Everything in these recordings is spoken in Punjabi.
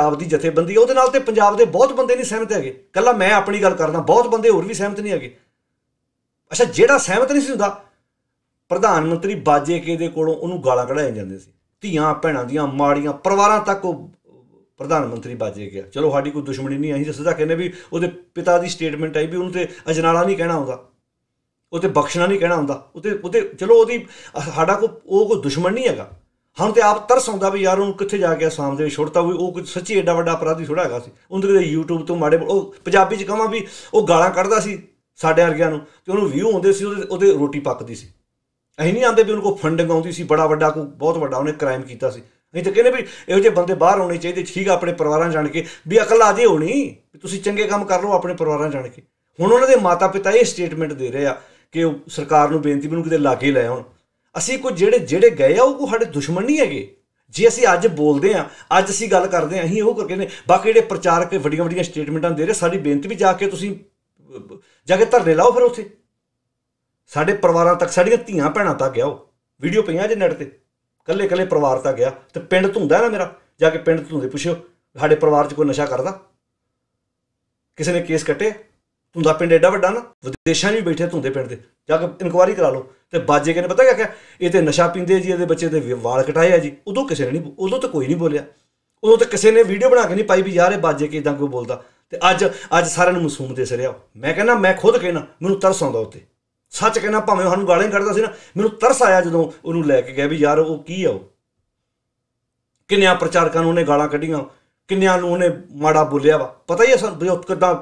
ਟਾਪ ਦੀ ਜਥੇਬੰਦੀ ਉਹਦੇ ਨਾਲ ਤੇ ਪੰਜਾਬ ਦੇ ਬਹੁਤ ਬੰਦੇ ਨਹੀਂ ਸਹਿਮਤ ਹੈਗੇ ਕੱਲਾ ਮੈਂ ਆਪਣੀ ਗੱਲ ਕਰਦਾ ਬਹੁਤ ਬੰਦੇ ਹੋਰ ਵੀ ਸਹਿਮਤ ਨਹੀਂ ਹੈਗੇ ਅੱਛਾ ਜਿਹੜਾ ਸਹਿਮਤ ਨਹੀਂ ਸੀ ਹੁੰਦਾ ਪ੍ਰਧਾਨ ਮੰਤਰੀ ਬਾਜੇ ਕੇ ਦੇ ਕੋਲੋਂ ਉਹਨੂੰ ਗਾਲਾਂ ਕਢਾਏ ਜਾਂਦੇ ਸੀ ਧੀਆਂ ਭੈਣਾਂ ਦੀਆਂ ਮਾੜੀਆਂ ਪਰਿਵਾਰਾਂ ਤੱਕ ਉਹ ਪ੍ਰਧਾਨ ਮੰਤਰੀ ਬਾਜੇ ਗਿਆ ਚਲੋ ਸਾਡੀ ਕੋਈ ਦੁਸ਼ਮਣੀ ਨਹੀਂ ਅਸੀਂ ਸਿੱਧਾ ਕਹਿੰਦੇ ਵੀ ਉਹਦੇ ਪਿਤਾ ਦੀ ਸਟੇਟਮੈਂਟ ਆਈ ਵੀ ਉਹਨੂੰ ਤੇ ਅਜਨਾਲਾ ਨਹੀਂ ਕਹਿਣਾ ਹੁੰਦਾ ਉਹ ਤੇ ਬਖਸ਼ਣਾ ਨਹੀਂ ਕਹਿਣਾ ਹੁੰਦਾ ਉਹ ਤੇ ਚਲੋ ਉਹਦੀ ਸਾਡਾ ਕੋ ਉਹ ਕੋਈ ਦੁਸ਼ਮਣ ਨਹੀਂ ਹੈਗਾ ਹੁਣ ਤੇ ਆਪ ਤਰਸ ਆਉਂਦਾ ਵੀ ਯਾਰ ਉਹਨੂੰ ਕਿੱਥੇ ਜਾ ਗਿਆ ਅਸਾਮ ਦੇ ਵਿੱਚ ਛੁੱਟਦਾ ਵੀ ਉਹ ਕੋਈ ਸੱਚੀ ਐਡਾ ਵੱਡਾ ਅਪਰਾਧੀ ਥੋੜਾ ਹੈਗਾ ਸੀ ਉਹਦੇ ਤੇ YouTube ਤੋਂ ਮਾੜੇ ਉਹ ਪੰਜਾਬੀ ਚ ਕਹਾਂ ਵੀ ਉਹ ਗਾਲਾਂ ਕੱਢਦਾ ਸੀ ਸਾਡੇ ਵਰਗਿਆਂ ਨੂੰ ਤੇ ਉਹਨੂੰ ਵਿਊ ਆਉਂਦੇ ਸੀ ਉਹਦੇ ਉਹਦੇ ਰੋਟੀ ਪੱਕਦੀ ਸੀ ਅਸੀਂ ਨਹੀਂ ਆਂਦੇ ਵੀ ਉਹਨੂੰ ਕੋ ਫੰਡਿੰਗ ਆਉਂਦੀ ਸੀ ਬੜਾ ਵੱਡਾ ਕੋ ਬਹੁਤ ਵੱਡਾ ਉਹਨੇ ਕ੍ਰਾਈਮ ਕੀਤਾ ਸੀ ਨਹੀਂ ਤਾਂ ਕਹਿੰਦੇ ਵੀ ਇਹੋ ਜਿਹੇ ਬੰਦੇ ਬਾਹਰ ਆਉਣੇ ਚਾਹੀਦੇ ਠੀਕ ਆ ਆਪਣੇ ਪਰਿਵਾਰਾਂ ਜਾਣ ਕੇ ਵੀ ਅਕਲ ਆ ਜੇ ਹੋਣੀ ਵੀ ਤੁਸੀਂ ਚੰਗੇ ਕੰਮ ਕਰ ਲਓ ਆਪਣੇ ਪਰਿਵਾਰਾਂ ਜਾਣ ਕੇ ਹੁਣ ਉਹਨਾਂ ਦੇ ਮਾਤਾ-ਪਿਤਾ ਇਹ ਸਟੇਟਮੈਂਟ ਦੇ ਰਹੇ ਆ ਕਿ ਸਰਕਾਰ ਨੂੰ ਬੇਨਤੀ ਉਹਨੂੰ ਕਿਤੇ ਲਾਗੇ ਲੈ ਆਉਣ ਅਸੀਂ ਕੋਈ ਜਿਹੜੇ ਜਿਹੜੇ ਗਏ ਆ ਉਹ ਕੋ ਸਾਡੇ ਦੁਸ਼ਮਣ ਨਹੀਂ ਹੈਗੇ ਜੇ ਅਸੀਂ ਅੱਜ ਬੋਲਦੇ ਆ ਅੱਜ ਅਸੀਂ ਗੱਲ ਕਰਦੇ ਆ ਅਸੀਂ ਉਹ ਕਰਕੇ ਨੇ ਬਾਕੀ ਜਿਹੜੇ ਪ੍ਰਚਾਰਕ ਵੱਡੀਆਂ ਵੱਡੀਆਂ ਸਟੇਟਮੈਂਟਾਂ ਦੇ ਰਹੇ ਸਾਡੀ ਬੇਨਤੀ ਵੀ ਜਾ ਕੇ ਤੁਸੀਂ ਜਾ ਕੇ ਧਰਨੇ ਲਾਓ ਫਿਰ ਉੱਥੇ ਸਾਡੇ ਪਰਿਵਾਰਾਂ ਤੱਕ ਸਾਡੀਆਂ ਧੀਆਂ ਭੈਣਾਂ ਤੱਕ ਉਹ ਵੀਡੀਓ ਪਈਆਂ ਜੇ ਨੈਟ ਤੇ ਕੱਲੇ ਕੱਲੇ ਪਰਿਵਾਰ ਤੱਕ ਗਿਆ ਤੇ ਪਿੰਡ ਧੁੰਦਾ ਨਾ ਮੇਰਾ ਜਾ ਕੇ ਪਿੰਡ ਧੁੰਦੇ ਪੁੱਛਿਓ ਸਾਡੇ ਪਰਿਵਾਰ 'ਚ ਕੋਈ ਨਸ਼ਾ ਕਰਦਾ ਕਿਸੇ ਨੇ ਕੇਸ ਕੱਟੇ ਧੁੰਦਾ ਪਿੰਡ ਐਡਾ ਵੱਡਾ ਨਾ ਵਿਦੇਸ਼ਾਂ 'ਚ ਵੀ ਬੈਠੇ ਧੁੰਦੇ ਪਿੰਡ ਦੇ ਜਾ ਕੇ ਇਨਕੁਆਰੀ ਕਰਾ ਲਓ ਤੇ ਬਾਜੇ ਕਹਿੰਦੇ ਪਤਾ ਕੀ ਕਿਆ ਇਹ ਤੇ ਨਸ਼ਾ ਪੀਂਦੇ ਜੀ ਇਹਦੇ ਬੱਚੇ ਦੇ ਵਾਲ ਕਟਾਏ ਆ ਜੀ ਉਦੋਂ ਕਿਸੇ ਨੇ ਨਹੀਂ ਉਦੋਂ ਤਾਂ ਕੋਈ ਨਹੀਂ ਬੋਲਿਆ ਉਦੋਂ ਤਾਂ ਕਿਸੇ ਨੇ ਵੀਡੀਓ ਬਣਾ ਕੇ ਨਹੀਂ ਪਾਈ ਵੀ ਯਾਰ ਇਹ ਬਾਜੇ ਕਿਦਾਂ ਕੋਈ ਬੋਲਦਾ ਤੇ ਅੱਜ ਅੱਜ ਸਾਰਿਆਂ ਨੂੰ ਮਸੂਮ ਦੇ ਸਰਿਆ ਮੈਂ ਕਹਿੰਦਾ ਮੈਂ ਖੁਦ ਕਹਿੰਦਾ ਮੈਨੂੰ ਤਰਸ ਆਉਂਦਾ ਉੱਤੇ ਸੱਚ ਕਹਿੰਦਾ ਭਾਵੇਂ ਸਾਨੂੰ ਗਾਲਾਂ ਕੱਢਦਾ ਸੀ ਨਾ ਮੈਨੂੰ ਤਰਸ ਆਇਆ ਜਦੋਂ ਉਹਨੂੰ ਲੈ ਕੇ ਗਿਆ ਵੀ ਯਾਰ ਉਹ ਕੀ ਆ ਉਹ ਕਿੰਨਿਆਂ ਪ੍ਰਚਾਰਕਾਂ ਨੂੰ ਉਹਨੇ ਗਾਲਾਂ ਕੱਢੀਆਂ ਕਿੰਨਿਆਂ ਨੂੰ ਉਹਨੇ ਮਾੜਾ ਬੋਲਿਆ ਵਾ ਪਤਾ ਹੀ ਆ ਸਾਨੂੰ ਕਿਦਾਂ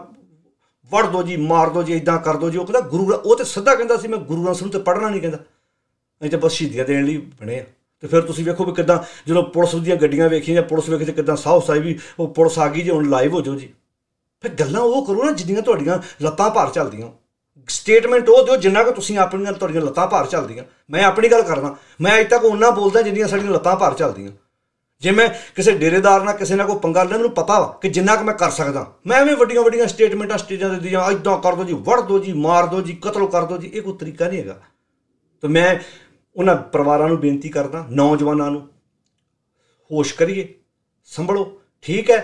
ਵੜ ਦੋ ਜੀ ਮਾਰ ਦੋ ਜੀ ਇਦਾਂ ਕਰ ਦੋ ਜੀ ਉਹ ਕਹਿੰਦਾ ਗੁਰੂ ਉਹ ਤੇ ਸਿੱਧਾ ਕਹਿੰਦਾ ਸੀ ਮੈਂ ਗੁਰੂ ਗ੍ਰੰਥ ਸਾਹਿਬ ਤੇ ਪੜ੍ਹਨਾ ਨਹੀਂ ਕਹਿੰਦਾ ਅਸੀਂ ਤਾਂ ਬਸ ਸ਼ਹੀਦੀਆਂ ਦੇਣ ਲਈ ਬਣੇ ਆ ਤੇ ਫਿਰ ਤੁਸੀਂ ਵੇਖੋ ਵੀ ਕਿਦਾਂ ਜਦੋਂ ਪੁਲਿਸ ਦੀਆਂ ਗੱਡੀਆਂ ਵੇਖੀਆਂ ਜਾਂ ਪੁਲਿਸ ਵੇਖੀ ਤੇ ਕਿਦਾਂ ਸਾਹ ਸਾਈ ਵੀ ਉਹ ਪੁਲਿਸ ਆ ਗਈ ਜੇ ਹੁਣ ਲਾਈਵ ਹੋ ਜਾਓ ਜੀ ਫਿਰ ਗੱਲਾਂ ਉਹ ਕਰੋ ਨਾ ਜਿੰਨੀਆਂ ਤੁਹਾਡੀਆਂ ਲੱਤਾਂ ਭਾਰ ਚੱਲਦੀਆਂ ਸਟੇਟਮੈਂਟ ਉਹ ਦਿਓ ਜਿੰਨਾ ਕਿ ਤੁਸੀਂ ਆਪਣੀਆਂ ਤੁਹਾਡੀਆਂ ਲੱਤਾਂ ਭਾਰ ਚੱਲਦੀਆਂ ਮੈਂ ਆਪਣੀ ਗੱਲ ਕਰਦਾ ਮੈਂ ਅਜੇ ਤੱਕ ਉਹਨਾਂ ਬੋਲਦਾ ਜਿੰਨੀਆਂ ਸਾਡੀਆਂ ਲੱਤਾਂ ਭਾਰ ਚੱਲਦੀਆਂ ਜੇ ਮੈਂ ਕਿਸੇ ਡੇਰੇਦਾਰ ਨਾਲ ਕਿਸੇ ਨਾਲ ਕੋਈ ਪੰਗਾ ਲੈਣਾ ਮੈਨੂੰ ਪਤਾ ਵਾ ਕਿ ਜਿੰਨਾ ਕੁ ਮੈਂ ਕਰ ਸਕਦਾ ਮੈਂ ਐਵੇਂ ਵੱਡੀਆਂ ਵੱਡੀਆਂ ਸਟੇਟਮੈਂਟਾਂ ਸਟੇਜਾਂ ਤੇ ਦੀਆਂ ਐਦਾਂ ਕਰ ਦੋ ਜੀ ਵੜ ਦੋ ਜੀ ਮਾਰ ਦੋ ਜੀ ਕਤਲ ਕਰ ਦੋ ਜੀ ਇਹ ਕੋਈ ਤਰੀਕਾ ਨਹੀਂ ਹੈਗਾ ਤੇ ਮੈਂ ਉਹਨਾਂ ਪਰਿਵਾਰਾਂ ਨੂੰ ਬੇਨਤੀ ਕਰਦਾ ਨੌਜਵਾਨਾਂ ਨੂੰ ਹੋਸ਼ ਕਰੀਏ ਸੰਭਲੋ ਠੀਕ ਹੈ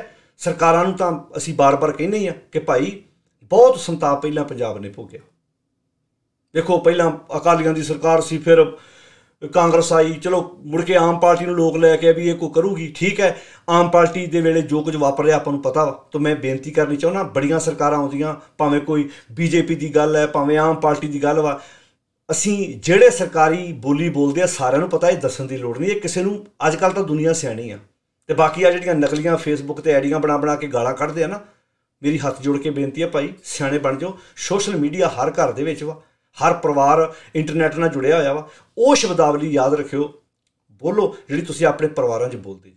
ਸਰਕਾਰਾਂ ਨੂੰ ਤਾਂ ਅਸੀਂ ਬਾਰ-ਬਾਰ ਕਹਿੰਦੇ ਆ ਕਿ ਭਾਈ ਬਹੁਤ ਸੰਤਾਪ ਪਹਿਲਾਂ ਪੰਜਾਬ ਨੇ ਭੋਗਿਆ ਦੇਖੋ ਪਹਿਲਾਂ ਅਕਾਲੀਆਂ ਦੀ ਸਰਕਾਰ ਸੀ ਫਿਰ ਕਾਂਗਰਸ ਆਈ ਚਲੋ ਮੁੜ ਕੇ ਆਮ ਪਾਰਟੀ ਨੂੰ ਲੋਕ ਲੈ ਕੇ ਵੀ ਇਹ ਕੋ ਕਰੂਗੀ ਠੀਕ ਹੈ ਆਮ ਪਾਰਟੀ ਦੇ ਵੇਲੇ ਜੋ ਕੁਝ ਵਾਪਰ ਰਿਹਾ ਆਪਾਂ ਨੂੰ ਪਤਾ ਵਾ ਤਾਂ ਮੈਂ ਬੇਨਤੀ ਕਰਨੀ ਚਾਹੁੰਦਾ ਬੜੀਆਂ ਸਰਕਾਰਾਂ ਆਉਂਦੀਆਂ ਭਾਵੇਂ ਕੋਈ ਬੀਜੇਪੀ ਦੀ ਗੱਲ ਹੈ ਭਾਵੇਂ ਆਮ ਪਾਰਟੀ ਦੀ ਗੱਲ ਵਾ ਅਸੀਂ ਜਿਹੜੇ ਸਰਕਾਰੀ ਬੋਲੀ ਬੋਲਦੇ ਆ ਸਾਰਿਆਂ ਨੂੰ ਪਤਾ ਇਹ ਦੱਸਣ ਦੀ ਲੋੜ ਨਹੀਂ ਇਹ ਕਿਸੇ ਨੂੰ ਅੱਜ ਕੱਲ ਤਾਂ ਦੁਨੀਆ ਸਿਆਣੀ ਆ ਤੇ ਬਾਕੀ ਆ ਜਿਹੜੀਆਂ ਨਕਲੀਆਂ ਫੇਸਬੁੱਕ ਤੇ ਆਈਡੀਆਂ ਬਣਾ ਬਣਾ ਕੇ ਗਾਲਾਂ ਕੱਢਦੇ ਆ ਨਾ ਮੇਰੀ ਹੱਥ ਜੋੜ ਕੇ ਬੇਨਤੀ ਆ ਭਾਈ ਸਿਆਣੇ ਬਣ ਜਾਓ ਸੋਸ਼ਲ ਮੀਡੀਆ ਹਰ ਘਰ ਦੇ ਵਿੱਚ ਵਾ ਹਰ ਪਰਿਵਾਰ ਇੰਟਰਨੈਟ ਨਾਲ ਜੁੜਿਆ ਹੋਇਆ ਵਾ ਉਹ ਸ਼ਬਦਾਵਲੀ ਯਾਦ ਰੱਖਿਓ ਬੋਲੋ ਜਿਹੜੀ ਤੁਸੀਂ ਆਪਣੇ ਪਰਿਵਾਰਾਂ 'ਚ ਬੋਲਦੇ